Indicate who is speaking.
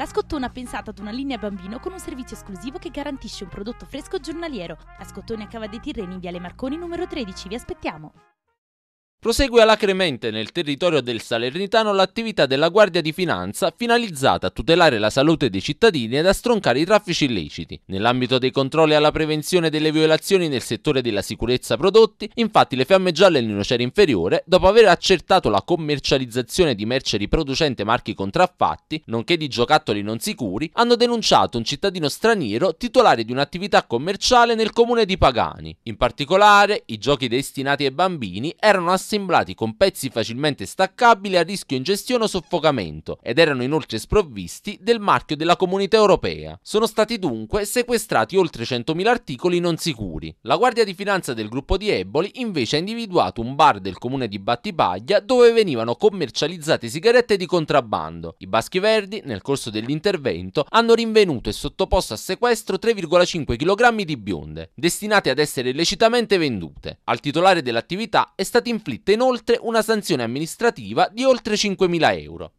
Speaker 1: La Scottone ha pensato ad una linea bambino con un servizio esclusivo che garantisce un prodotto fresco giornaliero. La Scottone a Cava dei Tirreni, in Viale Marconi numero 13, vi aspettiamo!
Speaker 2: Prosegue alacremente nel territorio del Salernitano l'attività della Guardia di Finanza finalizzata a tutelare la salute dei cittadini ed a stroncare i traffici illeciti. Nell'ambito dei controlli alla prevenzione delle violazioni nel settore della sicurezza prodotti, infatti le fiamme gialle nell'Inocera inferiore, dopo aver accertato la commercializzazione di merce riproducente marchi contraffatti, nonché di giocattoli non sicuri, hanno denunciato un cittadino straniero titolare di un'attività commerciale nel comune di Pagani. In particolare, i giochi destinati ai bambini erano assegnati assemblati con pezzi facilmente staccabili a rischio ingestione o soffocamento ed erano inoltre sprovvisti del marchio della comunità europea. Sono stati dunque sequestrati oltre 100.000 articoli non sicuri. La Guardia di Finanza del gruppo di Eboli invece ha individuato un bar del comune di Battipaglia dove venivano commercializzate sigarette di contrabbando. I Baschi Verdi, nel corso dell'intervento, hanno rinvenuto e sottoposto a sequestro 3,5 kg di bionde, destinate ad essere lecitamente vendute. Al titolare dell'attività è stato inflitto inflitta inoltre una sanzione amministrativa di oltre 5.000 euro.